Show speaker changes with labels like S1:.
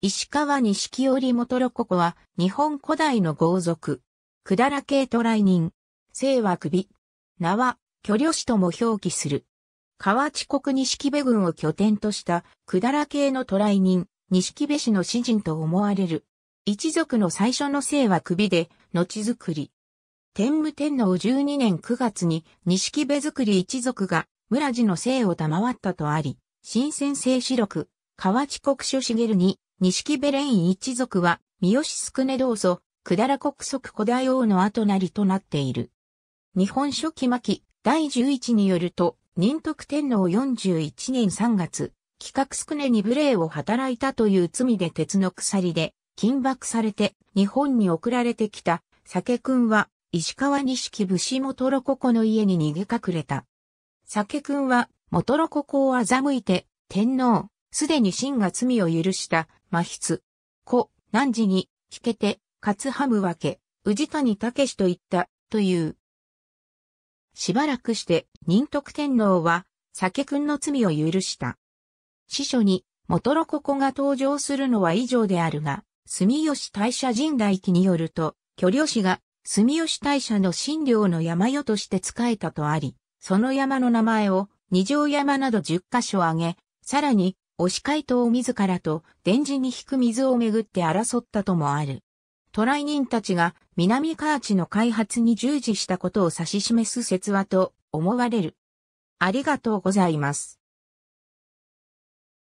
S1: 石川錦織元ロココは、日本古代の豪族。百ら系渡来人。姓は首。名は、巨漁師とも表記する。河内国錦部軍を拠点とした、百ら系の渡来人、錦部氏の詩人と思われる。一族の最初の姓は首で、後作り。天武天皇12年9月に、錦部作り一族が、村地の姓を賜ったとあり、新鮮性子録、河内国書茂に、錦ベレイン一族は、三好宿根道祖、だら国足。古代王の後なりとなっている。日本書紀巻、第11によると、仁徳天皇41年3月、企画宿根に無礼を働いたという罪で鉄の鎖で、金縛されて、日本に送られてきた、酒くんは、石川錦武士元ロココの家に逃げ隠れた。酒くんは、元ロココを欺いて、天皇、すでに真が罪を許した、真筆。何汝に、聞けて、かつはむわけ、治谷武と言った、という。しばらくして、仁徳天皇は、酒君の罪を許した。司書に、元ここが登場するのは以上であるが、住吉大社神来記によると、居領氏が、住吉大社の神領の山よとして仕えたとあり、その山の名前を、二条山など十箇所挙げ、さらに、押し海島自らと電磁に引く水をめぐって争ったともある。ライ人たちが南カーチの開発に従事したことを指し示す説話と思われる。ありがとうございます。